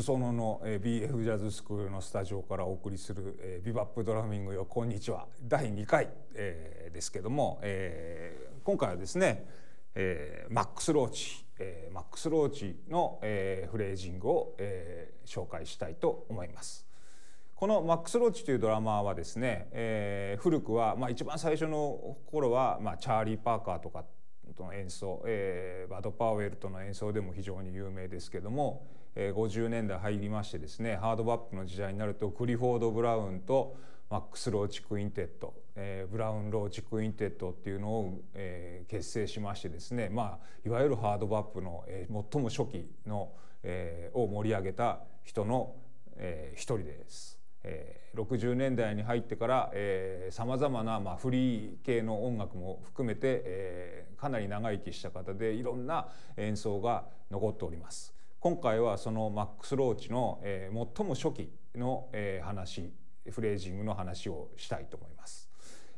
裾野の BF ジャズスクールのスタジオからお送りする「えビバップドラミングよこんにちは」第2回、えですけども、え今回はですね、えマックス・ローチ、えマックス・ローチの、えフレージングを、えー、紹介したいと思います。このマックス・ローチというドラマーはですね、え古くは、まあ、一番最初の頃は、まチャーリー・パーカーとかの演奏、えー、バド・パウエルとの演奏でも非常に有名ですけども、えー、50年代入りましてですねハードバップの時代になるとクリフォード・ブラウンとマックス・ローチ・クインテッド、えー、ブラウン・ローチ・クインテッドっていうのを、えー、結成しましてですね、まあ、いわゆるハードバップの、えー、最も初期の、えー、を盛り上げた人の、えー、一人です。え60年代に入ってからさまざまな、まフリー系の音楽も含めて、えかなり長生きした方でいろんな演奏が残っております。今回はそのマックス・ローチの、え最も初期の、え話フレージングの話をしたいと思います。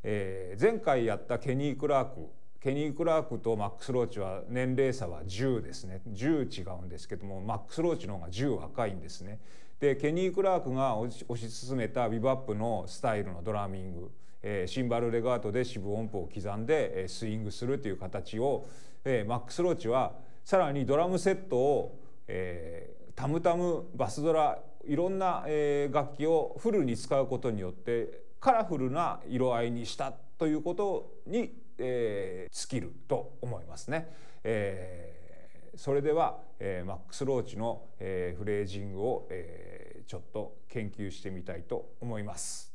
え前回やったケニー・クラークケニー・クラークとマックス・ローチは年齢差は10ですね10違うんですけどもマックス・ローチの方が10若いんですね。でケニー・クラークが推し進めたビバップのスタイルのドラミング、えー、シンバルレガートで四分音符を刻んで、えー、スイングするという形を、えー、マックス・ローチはさらにドラムセットを、えー、タムタムバスドラいろんな、えー、楽器をフルに使うことによってカラフルな色合いにしたということに、えー、尽きると思いますね。えー、それでは、えー、マックス・ローチの、えー、フレージングを、えー、ちょっと研究してみたいと思います。